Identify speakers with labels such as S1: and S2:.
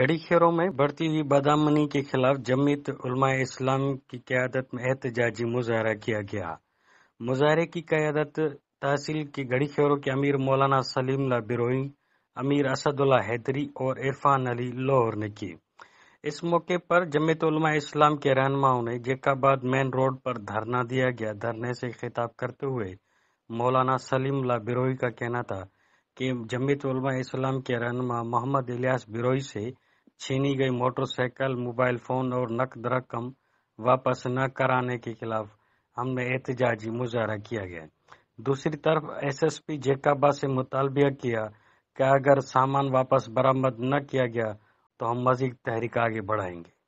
S1: गड़ी खेरों में बढ़ती हुई बदामनी के खिलाफ जमीत उलमा इस्लाम की क्यादत में एहतजाजी मुजाहरा किया गया मुजाहरे की क्यादत तहसील के गड़ी खेरों के अमीर मौलाना सलीम ला बिरोई अमीर असदुल्ला हैदरी और इरफान अली लाहौर ने की इस मौके पर जमीत उलमा इस्लाम के रहनुमाओं ने जेकाबाद मेन रोड पर धरना दिया गया धरने से खिताब करते हुए मौलाना सलीम ला बिरोई का कहना था कि जमीत उलमा इस्लाम के रहनमा मोहम्मद इलियास बिरोई से छीनी गई मोटरसाइकिल मोबाइल फोन और नकद रकम वापस न कराने के खिलाफ हमने एहतजाजी मुजाहरा किया गया दूसरी तरफ एसएसपी जेकाबा से मुतालबिया किया कि अगर सामान वापस बरामद न किया गया तो हम मजीद तहरीक आगे बढ़ाएंगे